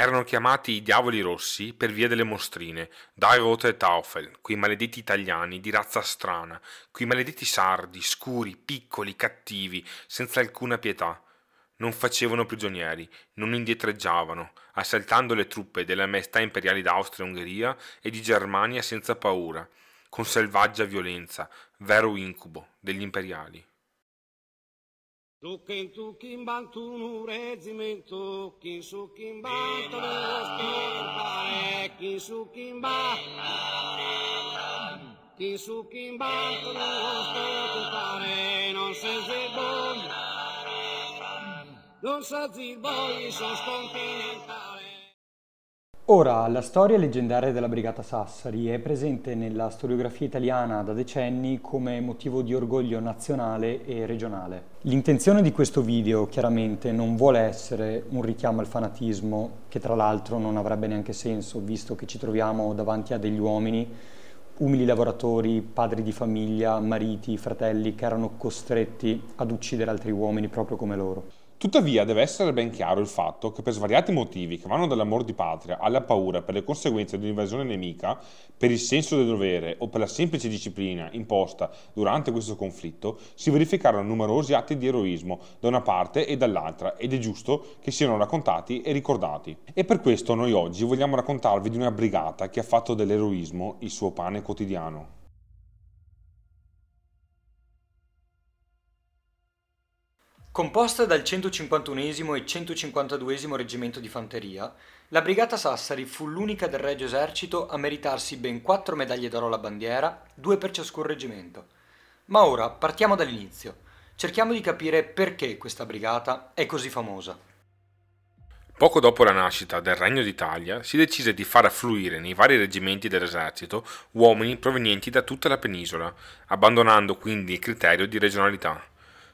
Erano chiamati i diavoli rossi per via delle mostrine, Dai Rote e Taufel, quei maledetti italiani di razza strana, quei maledetti sardi, scuri, piccoli, cattivi, senza alcuna pietà. Non facevano prigionieri, non indietreggiavano, assaltando le truppe delle maestà imperiali d'Austria e Ungheria e di Germania senza paura, con selvaggia violenza, vero incubo degli imperiali bantu Dukin tukin bantun urezimento, kin sukin bantan ospitare, eh, kin sukin bantan, kin sukin bantan ospitare, eh, non se zibogli, non se zibogli, sono scontinentale. Ora, la storia leggendaria della Brigata Sassari è presente nella storiografia italiana da decenni come motivo di orgoglio nazionale e regionale. L'intenzione di questo video chiaramente non vuole essere un richiamo al fanatismo, che tra l'altro non avrebbe neanche senso, visto che ci troviamo davanti a degli uomini, umili lavoratori, padri di famiglia, mariti, fratelli, che erano costretti ad uccidere altri uomini proprio come loro. Tuttavia deve essere ben chiaro il fatto che per svariati motivi che vanno dall'amor di patria alla paura per le conseguenze di un'invasione nemica, per il senso del dovere o per la semplice disciplina imposta durante questo conflitto, si verificarono numerosi atti di eroismo da una parte e dall'altra ed è giusto che siano raccontati e ricordati. E per questo noi oggi vogliamo raccontarvi di una brigata che ha fatto dell'eroismo il suo pane quotidiano. Composta dal 151 e 152 Reggimento di Fanteria, la Brigata Sassari fu l'unica del Regio Esercito a meritarsi ben quattro medaglie d'oro alla bandiera, due per ciascun reggimento. Ma ora partiamo dall'inizio. Cerchiamo di capire perché questa brigata è così famosa. Poco dopo la nascita del Regno d'Italia si decise di far affluire nei vari reggimenti dell'esercito uomini provenienti da tutta la penisola, abbandonando quindi il criterio di regionalità.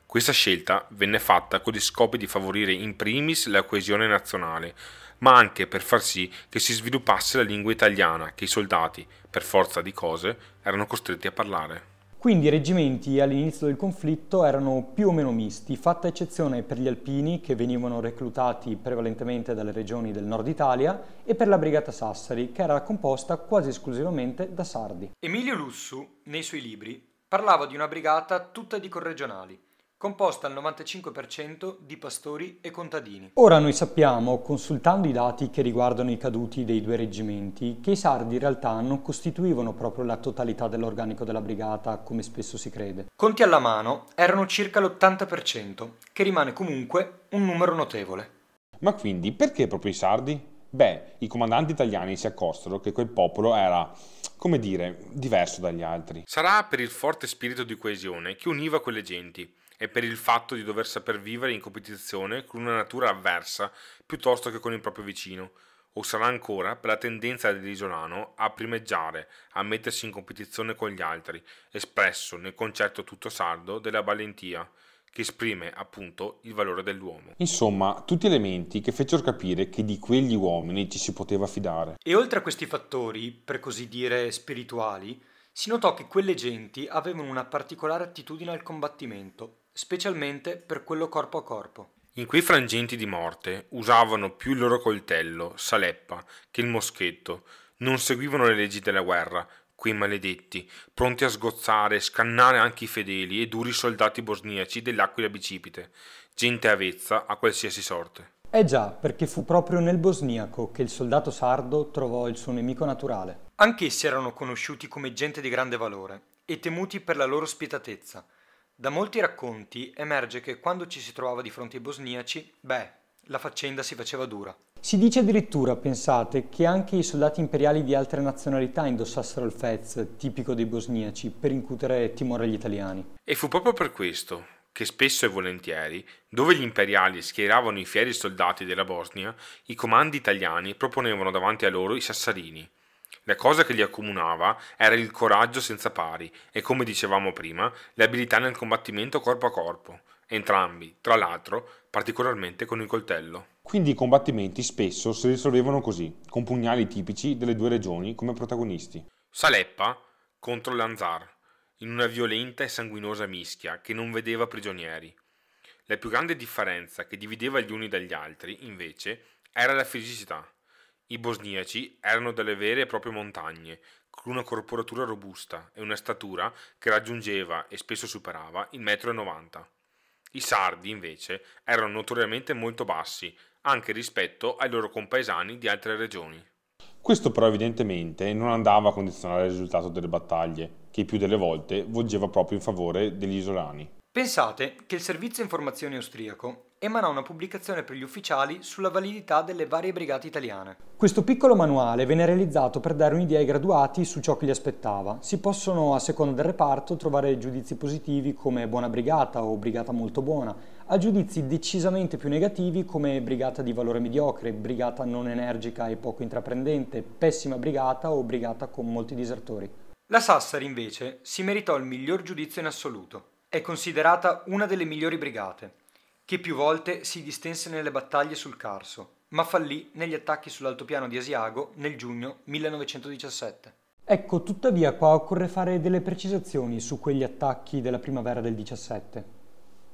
Questa scelta venne fatta con gli scopi di favorire in primis la coesione nazionale, ma anche per far sì che si sviluppasse la lingua italiana che i soldati, per forza di cose, erano costretti a parlare. Quindi i reggimenti all'inizio del conflitto erano più o meno misti, fatta eccezione per gli alpini che venivano reclutati prevalentemente dalle regioni del nord Italia e per la brigata Sassari che era composta quasi esclusivamente da sardi. Emilio Lussu, nei suoi libri, parlava di una brigata tutta di corregionali, composta al 95% di pastori e contadini. Ora noi sappiamo, consultando i dati che riguardano i caduti dei due reggimenti, che i sardi in realtà non costituivano proprio la totalità dell'organico della brigata, come spesso si crede. Conti alla mano erano circa l'80%, che rimane comunque un numero notevole. Ma quindi perché proprio i sardi? Beh, i comandanti italiani si accorsero che quel popolo era, come dire, diverso dagli altri. Sarà per il forte spirito di coesione che univa quelle genti e per il fatto di dover saper vivere in competizione con una natura avversa piuttosto che con il proprio vicino, o sarà ancora per la tendenza dell'isolano a primeggiare, a mettersi in competizione con gli altri, espresso nel concetto tutto sardo della Valentia, che esprime appunto il valore dell'uomo. Insomma, tutti elementi che fecero capire che di quegli uomini ci si poteva fidare. E oltre a questi fattori, per così dire spirituali, si notò che quelle genti avevano una particolare attitudine al combattimento, specialmente per quello corpo a corpo. In quei frangenti di morte usavano più il loro coltello, saleppa, che il moschetto. Non seguivano le leggi della guerra, quei maledetti, pronti a sgozzare, e scannare anche i fedeli e duri soldati bosniaci dell'Aquila Bicipite, gente avezza a qualsiasi sorte. Eh già, perché fu proprio nel bosniaco che il soldato sardo trovò il suo nemico naturale. Anch'essi erano conosciuti come gente di grande valore e temuti per la loro spietatezza, da molti racconti emerge che quando ci si trovava di fronte ai bosniaci, beh, la faccenda si faceva dura. Si dice addirittura, pensate, che anche i soldati imperiali di altre nazionalità indossassero il fez, tipico dei bosniaci, per incutere timore agli italiani. E fu proprio per questo che spesso e volentieri, dove gli imperiali schieravano i fieri soldati della Bosnia, i comandi italiani proponevano davanti a loro i sassarini, la cosa che li accomunava era il coraggio senza pari e, come dicevamo prima, le abilità nel combattimento corpo a corpo, entrambi, tra l'altro, particolarmente con il coltello. Quindi i combattimenti spesso si risolvevano così, con pugnali tipici delle due regioni come protagonisti. Saleppa contro Lanzar, in una violenta e sanguinosa mischia che non vedeva prigionieri. La più grande differenza che divideva gli uni dagli altri, invece, era la fisicità. I bosniaci erano delle vere e proprie montagne, con una corporatura robusta e una statura che raggiungeva e spesso superava il metro e novanta. I sardi, invece, erano notoriamente molto bassi, anche rispetto ai loro compaesani di altre regioni. Questo però evidentemente non andava a condizionare il risultato delle battaglie, che più delle volte volgeva proprio in favore degli isolani. Pensate che il servizio informazioni austriaco emanò una pubblicazione per gli ufficiali sulla validità delle varie brigate italiane. Questo piccolo manuale venne realizzato per dare un'idea ai graduati su ciò che li aspettava. Si possono, a seconda del reparto, trovare giudizi positivi come buona brigata o brigata molto buona, a giudizi decisamente più negativi come brigata di valore mediocre, brigata non energica e poco intraprendente, pessima brigata o brigata con molti disertori. La Sassari invece si meritò il miglior giudizio in assoluto. È considerata una delle migliori brigate, che più volte si distense nelle battaglie sul Carso, ma fallì negli attacchi sull'altopiano di Asiago nel giugno 1917. Ecco, tuttavia qua occorre fare delle precisazioni su quegli attacchi della primavera del 17.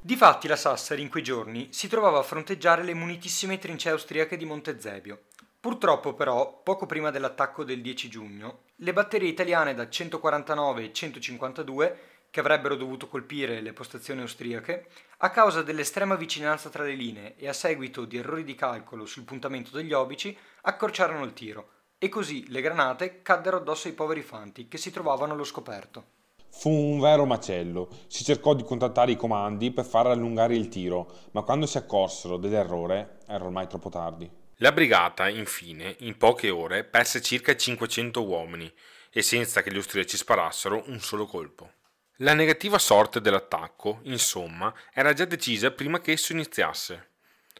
Difatti la Sassari in quei giorni si trovava a fronteggiare le munitissime trincee austriache di Montezebio. Purtroppo però, poco prima dell'attacco del 10 giugno, le batterie italiane da 149 e 152 che avrebbero dovuto colpire le postazioni austriache, a causa dell'estrema vicinanza tra le linee e a seguito di errori di calcolo sul puntamento degli obici, accorciarono il tiro e così le granate caddero addosso ai poveri fanti che si trovavano allo scoperto. Fu un vero macello. Si cercò di contattare i comandi per far allungare il tiro, ma quando si accorsero dell'errore era ormai troppo tardi. La brigata, infine, in poche ore perse circa 500 uomini e senza che gli austriaci sparassero un solo colpo. La negativa sorte dell'attacco, insomma, era già decisa prima che esso iniziasse.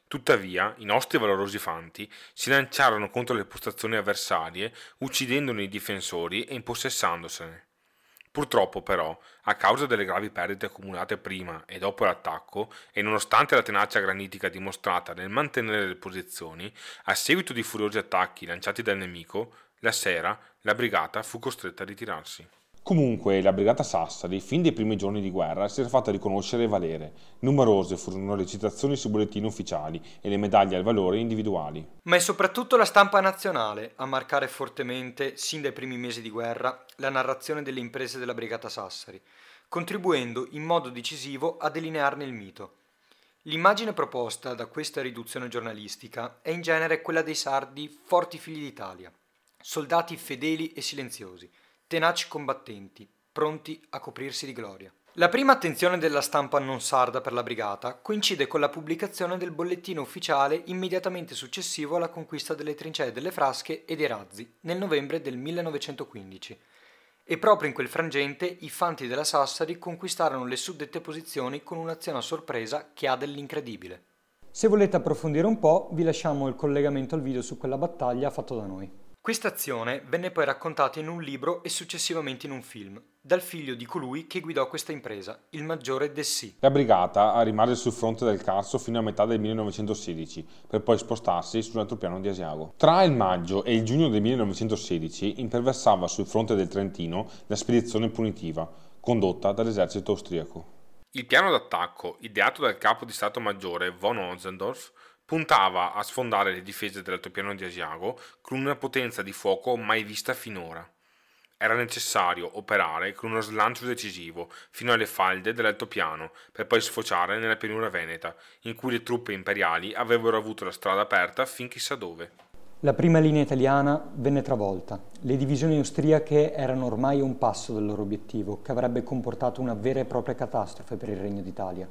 Tuttavia, i nostri valorosi fanti si lanciarono contro le postazioni avversarie, uccidendone i difensori e impossessandosene. Purtroppo, però, a causa delle gravi perdite accumulate prima e dopo l'attacco, e nonostante la tenacia granitica dimostrata nel mantenere le posizioni, a seguito di furiosi attacchi lanciati dal nemico, la sera la brigata fu costretta a ritirarsi. Comunque, la Brigata Sassari, fin dai primi giorni di guerra, si era fatta riconoscere e valere. Numerose furono le citazioni sui bollettini ufficiali e le medaglie al valore individuali. Ma è soprattutto la stampa nazionale a marcare fortemente, sin dai primi mesi di guerra, la narrazione delle imprese della Brigata Sassari, contribuendo in modo decisivo a delinearne il mito. L'immagine proposta da questa riduzione giornalistica è in genere quella dei sardi forti figli d'Italia, soldati fedeli e silenziosi, tenaci combattenti, pronti a coprirsi di gloria. La prima attenzione della stampa non sarda per la brigata coincide con la pubblicazione del bollettino ufficiale immediatamente successivo alla conquista delle trincee delle frasche e dei razzi nel novembre del 1915. E proprio in quel frangente i fanti della Sassari conquistarono le suddette posizioni con un'azione a sorpresa che ha dell'incredibile. Se volete approfondire un po', vi lasciamo il collegamento al video su quella battaglia fatto da noi. Questa azione venne poi raccontata in un libro e successivamente in un film, dal figlio di colui che guidò questa impresa, il maggiore Dessy. La brigata rimase sul fronte del Carso fino a metà del 1916, per poi spostarsi piano di Asiago. Tra il maggio e il giugno del 1916 imperversava sul fronte del Trentino la spedizione punitiva, condotta dall'esercito austriaco. Il piano d'attacco, ideato dal capo di Stato Maggiore von Otzendorf, puntava a sfondare le difese dell'altopiano di Asiago con una potenza di fuoco mai vista finora. Era necessario operare con uno slancio decisivo fino alle falde dell'altopiano per poi sfociare nella pianura veneta, in cui le truppe imperiali avrebbero avuto la strada aperta fin chissà dove. La prima linea italiana venne travolta. Le divisioni austriache erano ormai a un passo dal loro obiettivo, che avrebbe comportato una vera e propria catastrofe per il Regno d'Italia.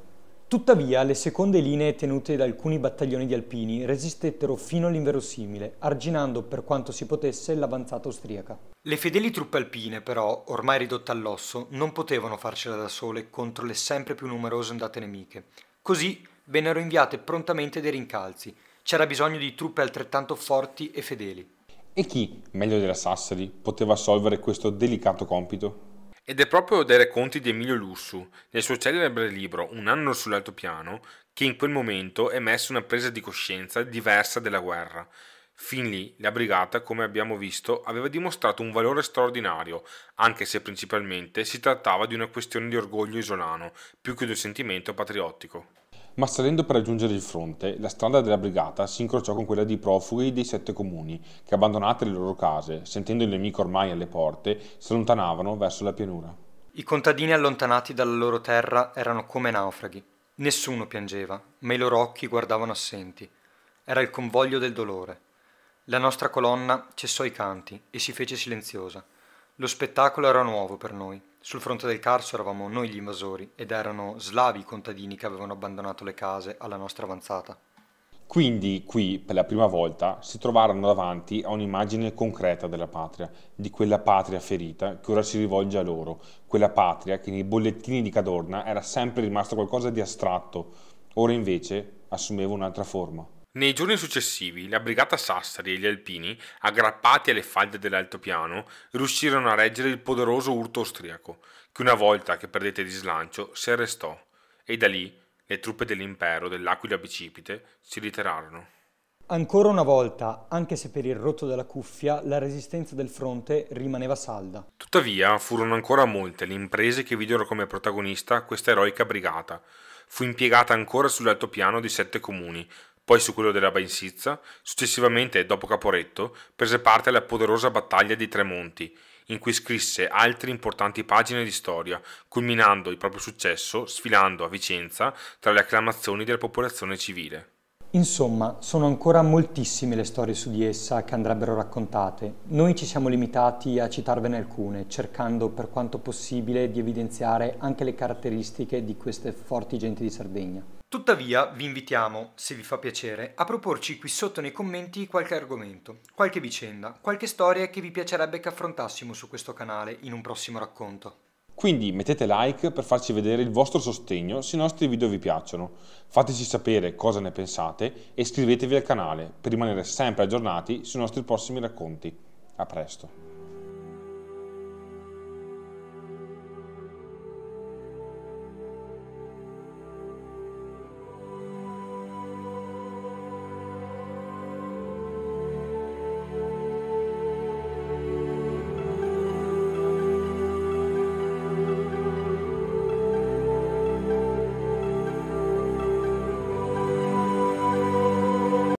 Tuttavia, le seconde linee tenute da alcuni battaglioni di alpini resistettero fino all'inverosimile, arginando per quanto si potesse l'avanzata austriaca. Le fedeli truppe alpine, però, ormai ridotte all'osso, non potevano farcela da sole contro le sempre più numerose ondate nemiche. Così vennero inviate prontamente dei rincalzi. C'era bisogno di truppe altrettanto forti e fedeli. E chi, meglio della Sassari, poteva assolvere questo delicato compito? Ed è proprio dai racconti di Emilio Lussu, nel suo celebre libro Un anno sull'altopiano, che in quel momento è emerse una presa di coscienza diversa della guerra. Fin lì la brigata, come abbiamo visto, aveva dimostrato un valore straordinario, anche se principalmente si trattava di una questione di orgoglio isolano, più che di un sentimento patriottico ma salendo per raggiungere il fronte, la strada della brigata si incrociò con quella di profughi dei sette comuni, che abbandonate le loro case, sentendo il nemico ormai alle porte, si allontanavano verso la pianura. I contadini allontanati dalla loro terra erano come naufraghi. Nessuno piangeva, ma i loro occhi guardavano assenti. Era il convoglio del dolore. La nostra colonna cessò i canti e si fece silenziosa. Lo spettacolo era nuovo per noi. Sul fronte del Carso eravamo noi gli invasori ed erano slavi i contadini che avevano abbandonato le case alla nostra avanzata. Quindi qui, per la prima volta, si trovarono davanti a un'immagine concreta della patria, di quella patria ferita che ora si rivolge a loro, quella patria che nei bollettini di Cadorna era sempre rimasto qualcosa di astratto, ora invece assumeva un'altra forma. Nei giorni successivi la brigata Sassari e gli alpini, aggrappati alle falde dell'altopiano, riuscirono a reggere il poderoso urto austriaco, che una volta che perdette di slancio si arrestò e da lì le truppe dell'impero dell'Aquila Bicipite si ritirarono. Ancora una volta, anche se per il rotto della cuffia, la resistenza del fronte rimaneva salda. Tuttavia, furono ancora molte le imprese che videro come protagonista questa eroica brigata. Fu impiegata ancora sull'altopiano di sette comuni, poi su quello della Bainsizza, successivamente, dopo Caporetto, prese parte alla poderosa battaglia dei Tre Monti, in cui scrisse altre importanti pagine di storia, culminando il proprio successo sfilando a Vicenza tra le acclamazioni della popolazione civile. Insomma, sono ancora moltissime le storie su di essa che andrebbero raccontate. Noi ci siamo limitati a citarvene alcune, cercando per quanto possibile di evidenziare anche le caratteristiche di queste forti genti di Sardegna. Tuttavia vi invitiamo, se vi fa piacere, a proporci qui sotto nei commenti qualche argomento, qualche vicenda, qualche storia che vi piacerebbe che affrontassimo su questo canale in un prossimo racconto. Quindi mettete like per farci vedere il vostro sostegno se i nostri video vi piacciono, fateci sapere cosa ne pensate e iscrivetevi al canale per rimanere sempre aggiornati sui nostri prossimi racconti. A presto!